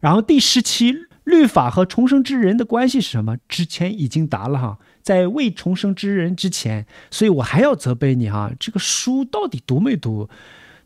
然后第十七律法和重生之人的关系是什么？之前已经答了哈，在未重生之人之前，所以我还要责备你哈，这个书到底读没读？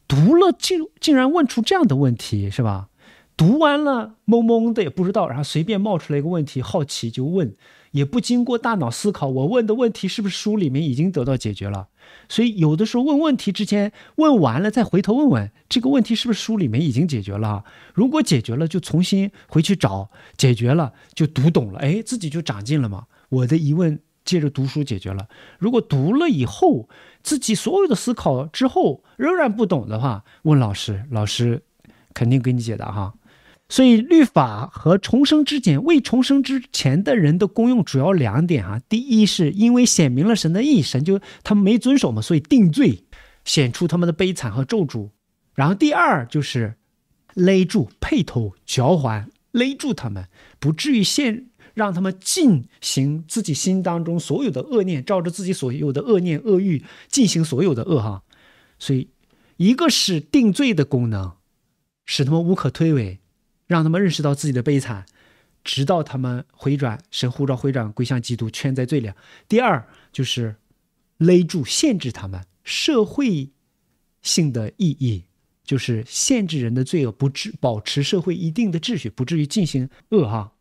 读了竟竟然问出这样的问题是吧？读完了懵懵的也不知道，然后随便冒出来一个问题，好奇就问。也不经过大脑思考，我问的问题是不是书里面已经得到解决了？所以有的时候问问题之前，问完了再回头问问这个问题是不是书里面已经解决了？如果解决了，就重新回去找；解决了就读懂了，哎，自己就长进了嘛。我的疑问接着读书解决了。如果读了以后，自己所有的思考之后仍然不懂的话，问老师，老师肯定给你解答哈。所以律法和重生之前未重生之前的人的功用主要两点啊。第一是因为显明了神的意，神就他们没遵守嘛，所以定罪，显出他们的悲惨和咒诅。然后第二就是勒住配头、脚环，勒住他们，不至于现让他们进行自己心当中所有的恶念，照着自己所有的恶念、恶欲进行所有的恶哈。所以，一个是定罪的功能，使他们无可推诿。让他们认识到自己的悲惨，直到他们回转神护照回转归向基督，圈在罪里。第二就是勒住、限制他们社会性的意义，就是限制人的罪恶，不至保持社会一定的秩序，不至于进行恶哈。